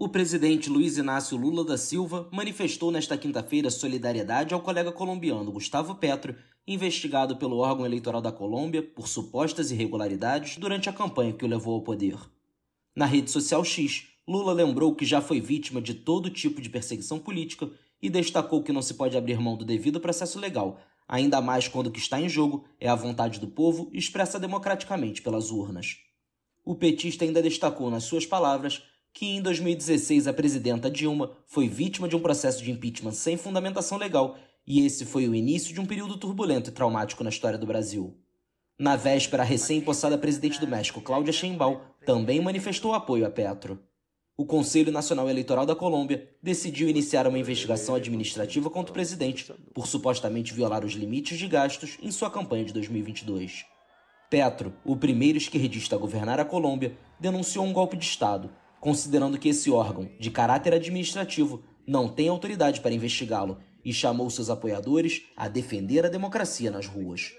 O presidente Luiz Inácio Lula da Silva manifestou nesta quinta-feira solidariedade ao colega colombiano Gustavo Petro, investigado pelo órgão eleitoral da Colômbia por supostas irregularidades durante a campanha que o levou ao poder. Na rede social X, Lula lembrou que já foi vítima de todo tipo de perseguição política e destacou que não se pode abrir mão do devido processo legal, ainda mais quando o que está em jogo é a vontade do povo expressa democraticamente pelas urnas. O petista ainda destacou nas suas palavras que em 2016 a presidenta Dilma foi vítima de um processo de impeachment sem fundamentação legal, e esse foi o início de um período turbulento e traumático na história do Brasil. Na véspera, a recém-possada presidente do México, Cláudia Sheinbaum, também manifestou apoio a Petro. O Conselho Nacional Eleitoral da Colômbia decidiu iniciar uma investigação administrativa contra o presidente por supostamente violar os limites de gastos em sua campanha de 2022. Petro, o primeiro esquerdista a governar a Colômbia, denunciou um golpe de Estado considerando que esse órgão, de caráter administrativo, não tem autoridade para investigá-lo e chamou seus apoiadores a defender a democracia nas ruas.